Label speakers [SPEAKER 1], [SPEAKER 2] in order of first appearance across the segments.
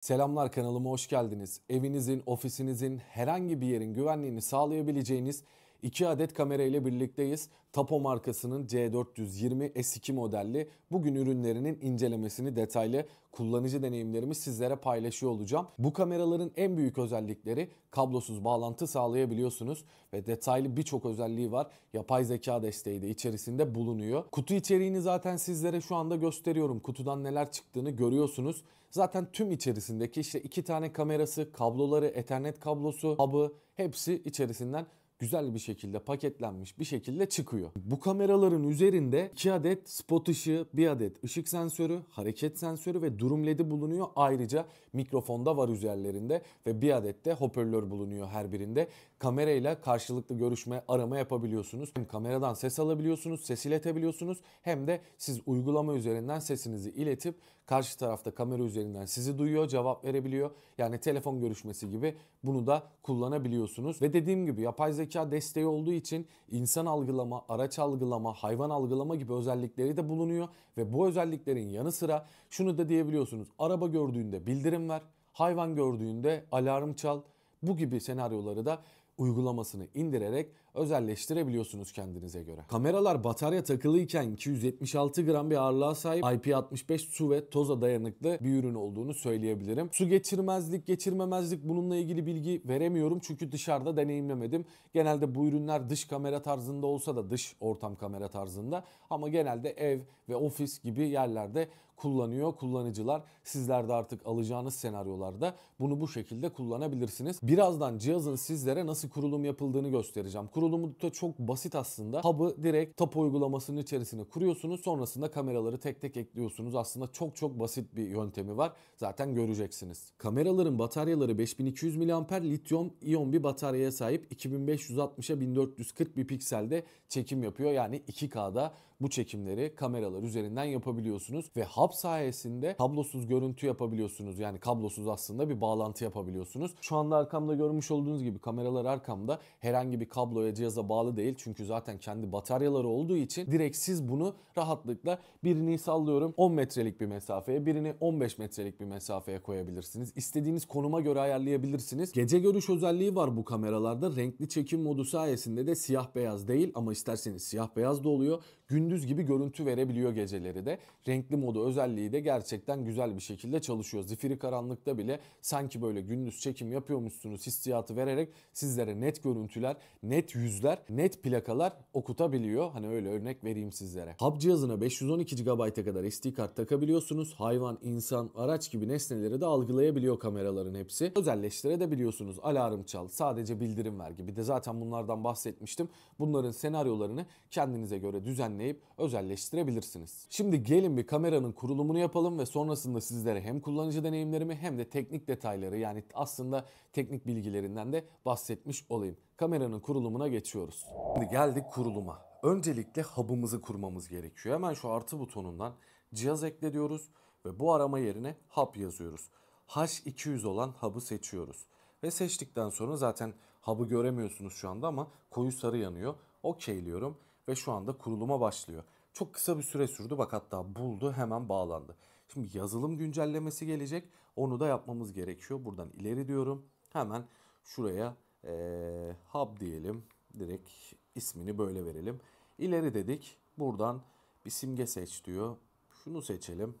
[SPEAKER 1] Selamlar kanalıma hoş geldiniz. Evinizin, ofisinizin, herhangi bir yerin güvenliğini sağlayabileceğiniz 2 adet kamera ile birlikteyiz. Tapo markasının C420 S2 modelli bugün ürünlerinin incelemesini detaylı kullanıcı deneyimlerimi sizlere paylaşıyor olacağım. Bu kameraların en büyük özellikleri kablosuz bağlantı sağlayabiliyorsunuz ve detaylı birçok özelliği var. Yapay zeka desteği de içerisinde bulunuyor. Kutu içeriğini zaten sizlere şu anda gösteriyorum. Kutudan neler çıktığını görüyorsunuz. Zaten tüm içerisindeki işte iki tane kamerası, kabloları, ethernet kablosu, hub'ı hepsi içerisinden güzel bir şekilde paketlenmiş bir şekilde çıkıyor. Bu kameraların üzerinde 2 adet spot ışığı, 1 adet ışık sensörü, hareket sensörü ve durum ledi bulunuyor. Ayrıca Mikrofonda var üzerlerinde ve bir adet de hoparlör bulunuyor her birinde. Kamerayla karşılıklı görüşme, arama yapabiliyorsunuz. Hem kameradan ses alabiliyorsunuz, ses iletebiliyorsunuz hem de siz uygulama üzerinden sesinizi iletip karşı tarafta kamera üzerinden sizi duyuyor, cevap verebiliyor. Yani telefon görüşmesi gibi bunu da kullanabiliyorsunuz. Ve dediğim gibi yapay zeka desteği olduğu için insan algılama, araç algılama, hayvan algılama gibi özellikleri de bulunuyor ve bu özelliklerin yanı sıra şunu da diyebiliyorsunuz. Araba gördüğünde bildirim yem ver, hayvan gördüğünde alarm çal. Bu gibi senaryoları da uygulamasını indirerek özelleştirebiliyorsunuz kendinize göre. Kameralar batarya takılıyken 276 gram bir ağırlığa sahip IP65 su ve toza dayanıklı bir ürün olduğunu söyleyebilirim. Su geçirmezlik, geçirmemezlik bununla ilgili bilgi veremiyorum çünkü dışarıda deneyimlemedim. Genelde bu ürünler dış kamera tarzında olsa da dış ortam kamera tarzında ama genelde ev ve ofis gibi yerlerde kullanıyor kullanıcılar. Sizler de artık alacağınız senaryolarda bunu bu şekilde kullanabilirsiniz. Birazdan cihazın sizlere nasıl kurulum yapıldığını göstereceğim. Kurulumu da çok basit aslında. Hub'ı direkt tapu uygulamasının içerisine kuruyorsunuz. Sonrasında kameraları tek tek ekliyorsunuz. Aslında çok çok basit bir yöntemi var. Zaten göreceksiniz. Kameraların bataryaları 5200 mAh lityum iyon bir bataryaya sahip 2560'a 1440 bir pikselde çekim yapıyor. Yani 2K'da bu çekimleri kameralar üzerinden yapabiliyorsunuz ve hub sayesinde kablosuz görüntü yapabiliyorsunuz. Yani kablosuz aslında bir bağlantı yapabiliyorsunuz. Şu anda arkamda görmüş olduğunuz gibi kameralar arkamda herhangi bir kabloya cihaza bağlı değil. Çünkü zaten kendi bataryaları olduğu için direkt siz bunu rahatlıkla birini sallıyorum 10 metrelik bir mesafeye birini 15 metrelik bir mesafeye koyabilirsiniz. İstediğiniz konuma göre ayarlayabilirsiniz. Gece görüş özelliği var bu kameralarda. Renkli çekim modu sayesinde de siyah beyaz değil ama isterseniz siyah beyaz da oluyor gündüz gibi görüntü verebiliyor geceleri de. Renkli modu özelliği de gerçekten güzel bir şekilde çalışıyor. Zifiri karanlıkta bile sanki böyle gündüz çekim yapıyormuşsunuz hissiyatı vererek sizlere net görüntüler, net yüzler, net plakalar okutabiliyor. Hani öyle örnek vereyim sizlere. Hub cihazına 512 GB'a kadar SD kart takabiliyorsunuz. Hayvan, insan, araç gibi nesneleri de algılayabiliyor kameraların hepsi. Özelleştirebiliyorsunuz. Alarm çal, sadece bildirim ver gibi de zaten bunlardan bahsetmiştim. Bunların senaryolarını kendinize göre düzenleyebilirsiniz düzenleyip özelleştirebilirsiniz. Şimdi gelin bir kameranın kurulumunu yapalım ve sonrasında sizlere hem kullanıcı deneyimlerimi hem de teknik detayları yani aslında teknik bilgilerinden de bahsetmiş olayım. Kameranın kurulumuna geçiyoruz. Şimdi geldik kuruluma. Öncelikle hub'ımızı kurmamız gerekiyor. Hemen şu artı butonundan cihaz ekle diyoruz ve bu arama yerine hub yazıyoruz. H200 olan hub'ı seçiyoruz. Ve seçtikten sonra zaten hub'ı göremiyorsunuz şu anda ama koyu sarı yanıyor. Okeyliyorum ve şu anda kuruluma başlıyor. Çok kısa bir süre sürdü bak hatta buldu hemen bağlandı. Şimdi yazılım güncellemesi gelecek. Onu da yapmamız gerekiyor. Buradan ileri diyorum. Hemen şuraya e, hub diyelim. Direkt ismini böyle verelim. İleri dedik. Buradan bir simge seç diyor. Şunu seçelim.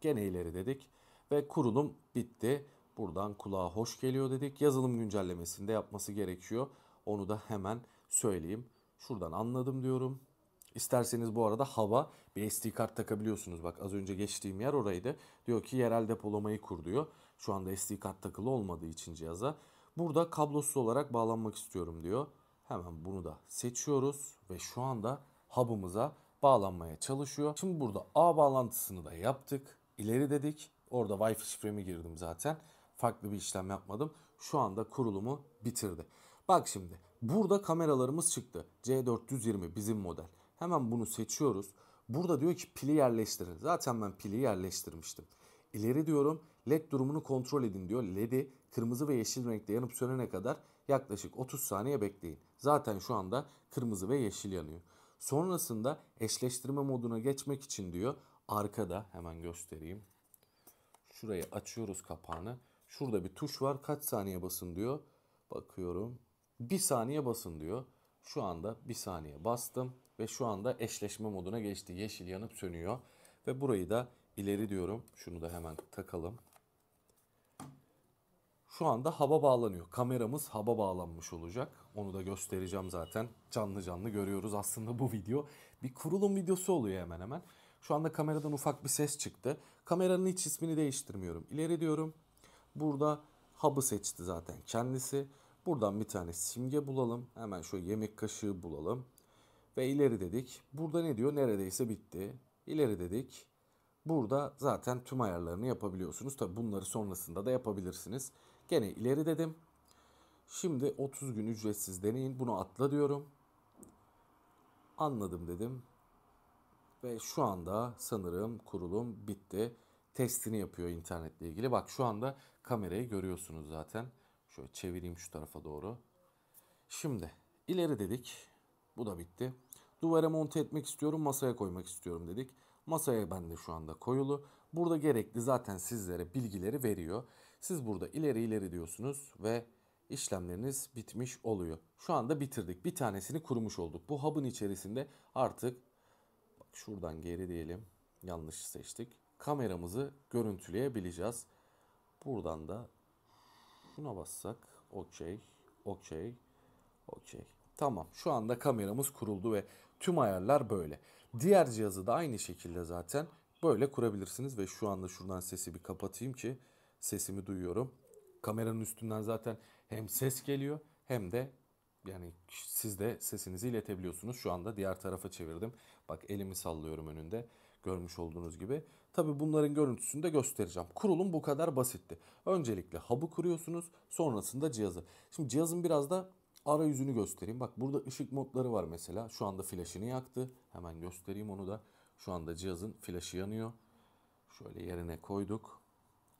[SPEAKER 1] Gene ileri dedik. Ve kurulum bitti. Buradan kulağa hoş geliyor dedik. Yazılım güncellemesinde yapması gerekiyor. Onu da hemen söyleyeyim. Şuradan anladım diyorum. İsterseniz bu arada hava bir SD kart takabiliyorsunuz. Bak az önce geçtiğim yer oraydı. Diyor ki yerel depolamayı kur diyor. Şu anda SD kart takılı olmadığı için cihaza. Burada kablosuz olarak bağlanmak istiyorum diyor. Hemen bunu da seçiyoruz ve şu anda hub'ımıza bağlanmaya çalışıyor. Şimdi burada A bağlantısını da yaptık. İleri dedik. Orada Wi-Fi şifremi girdim zaten. Farklı bir işlem yapmadım. Şu anda kurulumu bitirdi. Bak şimdi Burada kameralarımız çıktı. C420 bizim model. Hemen bunu seçiyoruz. Burada diyor ki pili yerleştirin. Zaten ben pili yerleştirmiştim. İleri diyorum led durumunu kontrol edin diyor. Led'i kırmızı ve yeşil renkte yanıp sönene kadar yaklaşık 30 saniye bekleyin. Zaten şu anda kırmızı ve yeşil yanıyor. Sonrasında eşleştirme moduna geçmek için diyor arkada hemen göstereyim. Şurayı açıyoruz kapağını. Şurada bir tuş var kaç saniye basın diyor. Bakıyorum bir saniye basın diyor. Şu anda bir saniye bastım ve şu anda eşleşme moduna geçti. Yeşil yanıp sönüyor ve burayı da ileri diyorum. Şunu da hemen takalım. Şu anda hava bağlanıyor. Kameramız hava bağlanmış olacak. Onu da göstereceğim zaten. Canlı canlı görüyoruz. Aslında bu video bir kurulum videosu oluyor hemen hemen. Şu anda kameradan ufak bir ses çıktı. Kameranın iç ismini değiştirmiyorum. İleri diyorum. Burada hub'ı seçti zaten kendisi. Buradan bir tane simge bulalım. Hemen şu yemek kaşığı bulalım. Ve ileri dedik. Burada ne diyor? Neredeyse bitti. İleri dedik. Burada zaten tüm ayarlarını yapabiliyorsunuz. Tabi bunları sonrasında da yapabilirsiniz. Gene ileri dedim. Şimdi 30 gün ücretsiz deneyin. Bunu atla diyorum. Anladım dedim. Ve şu anda sanırım kurulum bitti. Testini yapıyor internetle ilgili. Bak şu anda kamerayı görüyorsunuz zaten. Şöyle çevireyim şu tarafa doğru. Şimdi ileri dedik. Bu da bitti. Duvara monte etmek istiyorum, masaya koymak istiyorum dedik. Masaya ben de şu anda koyulu. Burada gerekli zaten sizlere bilgileri veriyor. Siz burada ileri ileri diyorsunuz ve işlemleriniz bitmiş oluyor. Şu anda bitirdik. Bir tanesini kurmuş olduk. Bu hub'ın içerisinde artık bak şuradan geri diyelim. Yanlış seçtik. Kameramızı görüntüleyebileceğiz. Buradan da Şuna bassak. Okey. Okey. Okey. Tamam şu anda kameramız kuruldu ve tüm ayarlar böyle. Diğer cihazı da aynı şekilde zaten böyle kurabilirsiniz ve şu anda şuradan sesi bir kapatayım ki sesimi duyuyorum. Kameranın üstünden zaten hem ses geliyor hem de yani siz de sesinizi iletebiliyorsunuz. Şu anda diğer tarafa çevirdim. Bak elimi sallıyorum önünde görmüş olduğunuz gibi. Tabi bunların görüntüsünü de göstereceğim. Kurulum bu kadar basitti. Öncelikle hub'ı kuruyorsunuz sonrasında cihazı. Şimdi cihazın biraz da arayüzünü göstereyim. Bak burada ışık modları var mesela. Şu anda flaşını yaktı. Hemen göstereyim onu da. Şu anda cihazın flaşı yanıyor. Şöyle yerine koyduk.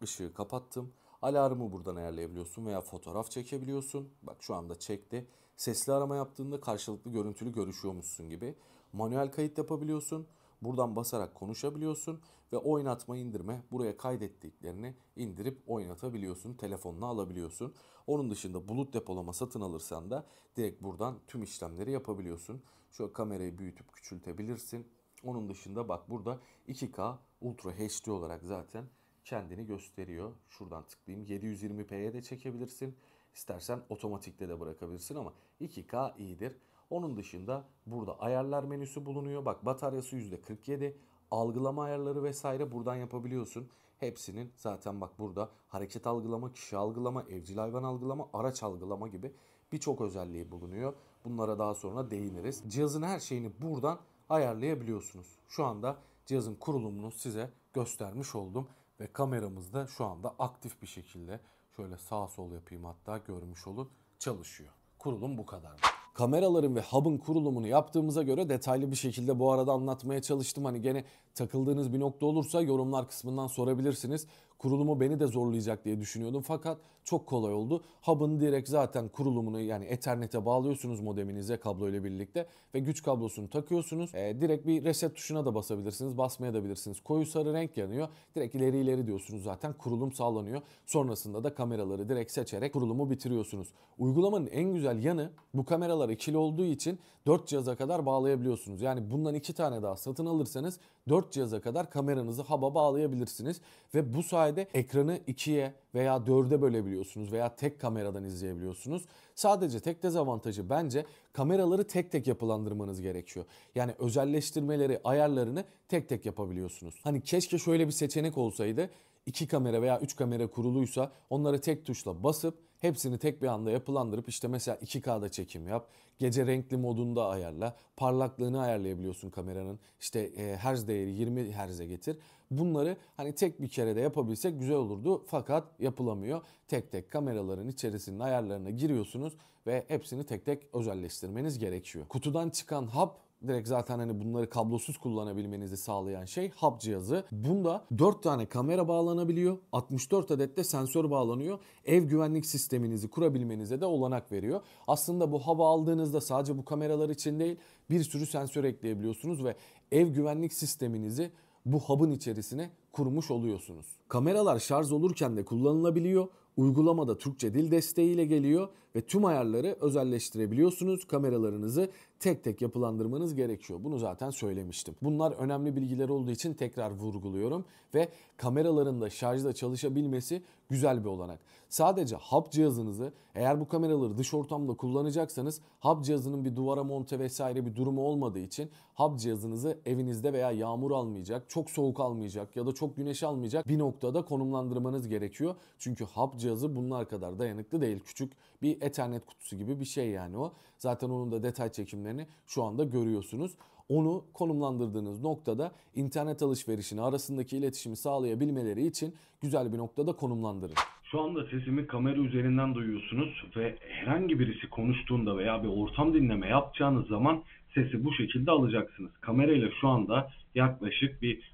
[SPEAKER 1] Işığı kapattım. Alarmı buradan ayarlayabiliyorsun veya fotoğraf çekebiliyorsun. Bak şu anda çekti. Sesli arama yaptığında karşılıklı görüntülü görüşüyormuşsun gibi. Manuel kayıt yapabiliyorsun. Buradan basarak konuşabiliyorsun ve oynatma indirme buraya kaydettiklerini indirip oynatabiliyorsun. Telefonla alabiliyorsun. Onun dışında bulut depolama satın alırsan da direkt buradan tüm işlemleri yapabiliyorsun. Şöyle kamerayı büyütüp küçültebilirsin. Onun dışında bak burada 2K Ultra HD olarak zaten kendini gösteriyor. Şuradan tıklayayım. 720p'ye de çekebilirsin. İstersen otomatikte de bırakabilirsin ama 2K iyidir. Onun dışında burada ayarlar menüsü bulunuyor. Bak bataryası %47, algılama ayarları vesaire buradan yapabiliyorsun. Hepsinin zaten bak burada hareket algılama, kişi algılama, evcil hayvan algılama, araç algılama gibi birçok özelliği bulunuyor. Bunlara daha sonra değiniriz. Cihazın her şeyini buradan ayarlayabiliyorsunuz. Şu anda cihazın kurulumunu size göstermiş oldum ve kameramız da şu anda aktif bir şekilde şöyle sağ sol yapayım hatta görmüş olun çalışıyor. Kurulum bu kadar kameraların ve hub'ın kurulumunu yaptığımıza göre detaylı bir şekilde bu arada anlatmaya çalıştım. Hani gene takıldığınız bir nokta olursa yorumlar kısmından sorabilirsiniz kurulumu beni de zorlayacak diye düşünüyordum. Fakat çok kolay oldu. Hub'ın direkt zaten kurulumunu yani Ethernet'e bağlıyorsunuz modeminize kablo ile birlikte ve güç kablosunu takıyorsunuz. E, direkt bir reset tuşuna da basabilirsiniz. Basmaya da bilirsiniz. Koyu sarı renk yanıyor. Direkt ileri ileri diyorsunuz zaten kurulum sağlanıyor. Sonrasında da kameraları direkt seçerek kurulumu bitiriyorsunuz. Uygulamanın en güzel yanı bu kameralar ikili olduğu için 4 cihaza kadar bağlayabiliyorsunuz. Yani bundan 2 tane daha satın alırsanız 4 cihaza kadar kameranızı Hub'a bağlayabilirsiniz ve bu sayede normalde ekranı ikiye veya dörde bölebiliyorsunuz veya tek kameradan izleyebiliyorsunuz. Sadece tek dezavantajı bence kameraları tek tek yapılandırmanız gerekiyor. Yani özelleştirmeleri, ayarlarını tek tek yapabiliyorsunuz. Hani keşke şöyle bir seçenek olsaydı. iki kamera veya üç kamera kuruluysa onları tek tuşla basıp hepsini tek bir anda yapılandırıp işte mesela 2K'da çekim yap Gece renkli modunda ayarla. Parlaklığını ayarlayabiliyorsun kameranın. İşte e, herz değeri 20 herze getir. Bunları hani tek bir kere de yapabilsek güzel olurdu fakat yapılamıyor. Tek tek kameraların içerisinin ayarlarına giriyorsunuz ve hepsini tek tek özelleştirmeniz gerekiyor. Kutudan çıkan hap direkt zaten hani bunları kablosuz kullanabilmenizi sağlayan şey hub cihazı. Bunda 4 tane kamera bağlanabiliyor. 64 adet de sensör bağlanıyor. Ev güvenlik sisteminizi kurabilmenize de olanak veriyor. Aslında bu hub'ı aldığınızda sadece bu kameralar için değil bir sürü sensör ekleyebiliyorsunuz ve ev güvenlik sisteminizi bu hub'ın içerisine kurmuş oluyorsunuz. Kameralar şarj olurken de kullanılabiliyor. Uygulamada Türkçe dil desteğiyle geliyor ve tüm ayarları özelleştirebiliyorsunuz. Kameralarınızı tek tek yapılandırmanız gerekiyor. Bunu zaten söylemiştim. Bunlar önemli bilgiler olduğu için tekrar vurguluyorum ve kameraların da şarjda çalışabilmesi güzel bir olanak. Sadece hub cihazınızı eğer bu kameraları dış ortamda kullanacaksanız hub cihazının bir duvara monte vesaire bir durumu olmadığı için hub cihazınızı evinizde veya yağmur almayacak, çok soğuk almayacak ya da çok çok güneş almayacak bir noktada konumlandırmanız gerekiyor. Çünkü hap cihazı bunlar kadar dayanıklı değil. Küçük bir ethernet kutusu gibi bir şey yani o. Zaten onun da detay çekimlerini şu anda görüyorsunuz onu konumlandırdığınız noktada internet alışverişini arasındaki iletişimi sağlayabilmeleri için güzel bir noktada konumlandırın. Şu anda sesimi kamera üzerinden duyuyorsunuz ve herhangi birisi konuştuğunda veya bir ortam dinleme yapacağınız zaman sesi bu şekilde alacaksınız. ile şu anda yaklaşık bir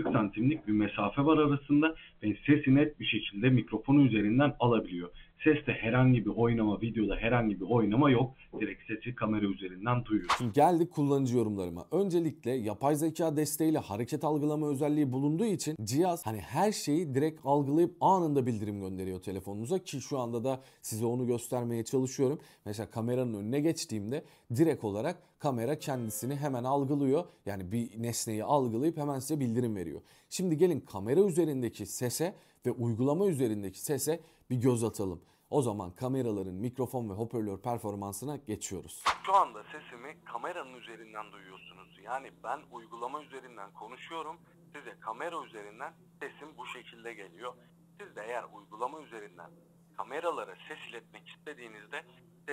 [SPEAKER 1] 30-40 santimlik bir mesafe var arasında ve sesi net bir şekilde mikrofonu üzerinden alabiliyor. Seste herhangi bir oynama, videoda herhangi bir oynama yok. Direkt sesi kamera üzerinden duyuyor. Şimdi geldik kullanıcı yorumlarıma. Öncelikle yapay zeka desteğiyle hareket algılama özelliği bulunduğu için cihaz hani her şeyi direkt algılayıp anında bildirim gönderiyor telefonunuza ki şu anda da size onu göstermeye çalışıyorum. Mesela kameranın önüne geçtiğimde direkt olarak kamera kendisini hemen algılıyor. Yani bir nesneyi algılayıp hemen size bildirim veriyor. Şimdi gelin kamera üzerindeki sese ve uygulama üzerindeki sese bir göz atalım. O zaman kameraların mikrofon ve hoparlör performansına geçiyoruz. Şu anda sesimi kameranın üzerinden duyuyorsunuz. Yani ben uygulama üzerinden konuşuyorum. Size kamera üzerinden sesim bu şekilde geliyor. Siz de eğer uygulama üzerinden kameralara ses iletmek istediğinizde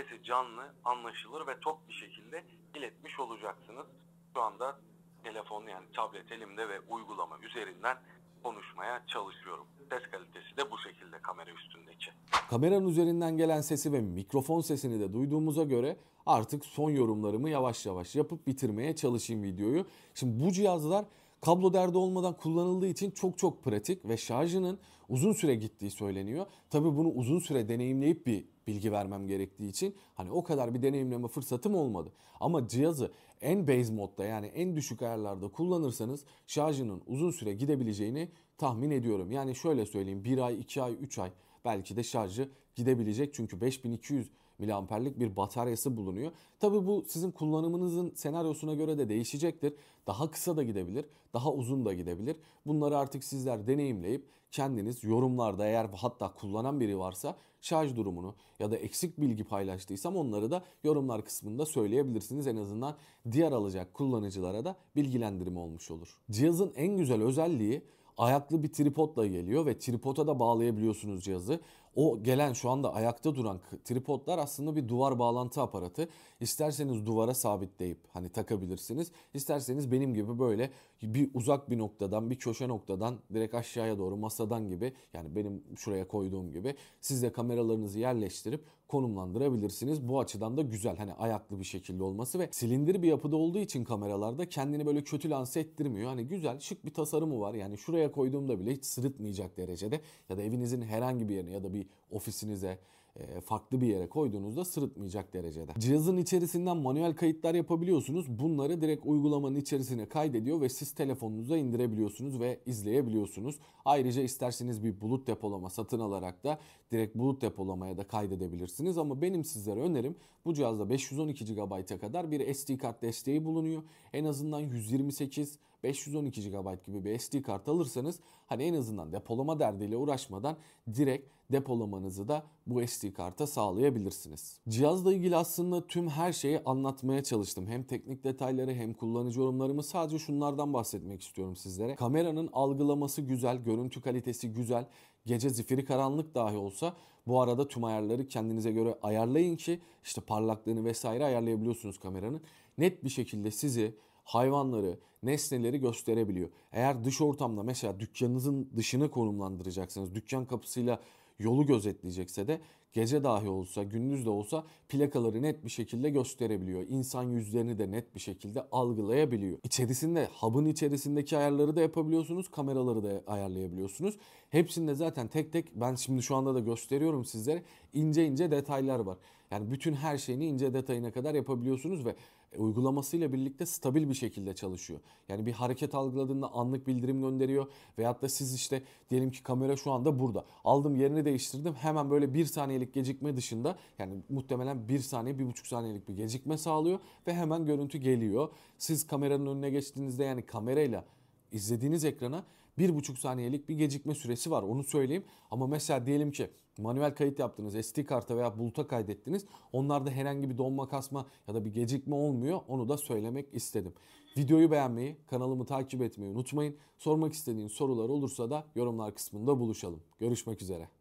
[SPEAKER 1] sesi canlı, anlaşılır ve top bir şekilde iletmiş olacaksınız. Şu anda telefon yani tablet elimde ve uygulama üzerinden konuşmaya çalışıyorum. Ses kalitesi de bu şekilde kamera üstündeki. Kameranın üzerinden gelen sesi ve mikrofon sesini de duyduğumuza göre artık son yorumlarımı yavaş yavaş yapıp bitirmeye çalışayım videoyu. Şimdi bu cihazlar kablo derdi olmadan kullanıldığı için çok çok pratik ve şarjının uzun süre gittiği söyleniyor. Tabi bunu uzun süre deneyimleyip bir bilgi vermem gerektiği için hani o kadar bir deneyimleme fırsatım olmadı. Ama cihazı en base modda yani en düşük ayarlarda kullanırsanız şarjının uzun süre gidebileceğini tahmin ediyorum. Yani şöyle söyleyeyim 1 ay, 2 ay, 3 ay belki de şarjı gidebilecek. Çünkü 5200 miliamperlik bir bataryası bulunuyor. Tabi bu sizin kullanımınızın senaryosuna göre de değişecektir. Daha kısa da gidebilir, daha uzun da gidebilir. Bunları artık sizler deneyimleyip kendiniz yorumlarda eğer hatta kullanan biri varsa şarj durumunu ya da eksik bilgi paylaştıysam onları da yorumlar kısmında söyleyebilirsiniz. En azından diğer alacak kullanıcılara da bilgilendirme olmuş olur. Cihazın en güzel özelliği ayaklı bir tripodla geliyor ve tripoda da bağlayabiliyorsunuz cihazı o gelen şu anda ayakta duran tripodlar aslında bir duvar bağlantı aparatı. İsterseniz duvara sabitleyip hani takabilirsiniz. İsterseniz benim gibi böyle bir uzak bir noktadan, bir köşe noktadan direkt aşağıya doğru masadan gibi yani benim şuraya koyduğum gibi siz de kameralarınızı yerleştirip konumlandırabilirsiniz. Bu açıdan da güzel hani ayaklı bir şekilde olması ve silindir bir yapıda olduğu için kameralarda kendini böyle kötü lanse ettirmiyor. Hani güzel şık bir tasarımı var. Yani şuraya koyduğumda bile hiç sırıtmayacak derecede ya da evinizin herhangi bir yerine ya da bir ofisinize, e, farklı bir yere koyduğunuzda sırıtmayacak derecede. Cihazın içerisinden manuel kayıtlar yapabiliyorsunuz. Bunları direkt uygulamanın içerisine kaydediyor ve siz telefonunuza indirebiliyorsunuz ve izleyebiliyorsunuz. Ayrıca isterseniz bir bulut depolama satın alarak da direkt bulut depolamaya da kaydedebilirsiniz. Ama benim sizlere önerim bu cihazda 512 GB'a kadar bir SD kart desteği bulunuyor. En azından 128 512 GB gibi bir SD kart alırsanız hani en azından depolama derdiyle uğraşmadan direkt depolamanızı da bu SD karta sağlayabilirsiniz. Cihazla ilgili aslında tüm her şeyi anlatmaya çalıştım. Hem teknik detayları hem kullanıcı yorumlarımı sadece şunlardan bahsetmek istiyorum sizlere. Kameranın algılaması güzel, görüntü kalitesi güzel. Gece zifiri karanlık dahi olsa bu arada tüm ayarları kendinize göre ayarlayın ki işte parlaklığını vesaire ayarlayabiliyorsunuz kameranın. Net bir şekilde sizi hayvanları, nesneleri gösterebiliyor. Eğer dış ortamda mesela dükkanınızın dışını konumlandıracaksınız, dükkan kapısıyla yolu gözetleyecekse de gece dahi olsa gündüz de olsa plakaları net bir şekilde gösterebiliyor. İnsan yüzlerini de net bir şekilde algılayabiliyor. İçerisinde hub'ın içerisindeki ayarları da yapabiliyorsunuz. Kameraları da ayarlayabiliyorsunuz. Hepsinde zaten tek tek ben şimdi şu anda da gösteriyorum sizlere ince ince detaylar var. Yani bütün her şeyini ince detayına kadar yapabiliyorsunuz ve e, uygulamasıyla birlikte stabil bir şekilde çalışıyor. Yani bir hareket algıladığında anlık bildirim gönderiyor veyahut da siz işte diyelim ki kamera şu anda burada. Aldım yerini değiştirdim hemen böyle bir saniyelik gecikme dışında yani muhtemelen bir saniye bir buçuk saniyelik bir gecikme sağlıyor ve hemen görüntü geliyor. Siz kameranın önüne geçtiğinizde yani kamerayla izlediğiniz ekrana 1,5 saniyelik bir gecikme süresi var onu söyleyeyim. Ama mesela diyelim ki manuel kayıt yaptınız, SD karta veya buluta kaydettiniz. Onlarda herhangi bir donma kasma ya da bir gecikme olmuyor onu da söylemek istedim. Videoyu beğenmeyi, kanalımı takip etmeyi unutmayın. Sormak istediğin sorular olursa da yorumlar kısmında buluşalım. Görüşmek üzere.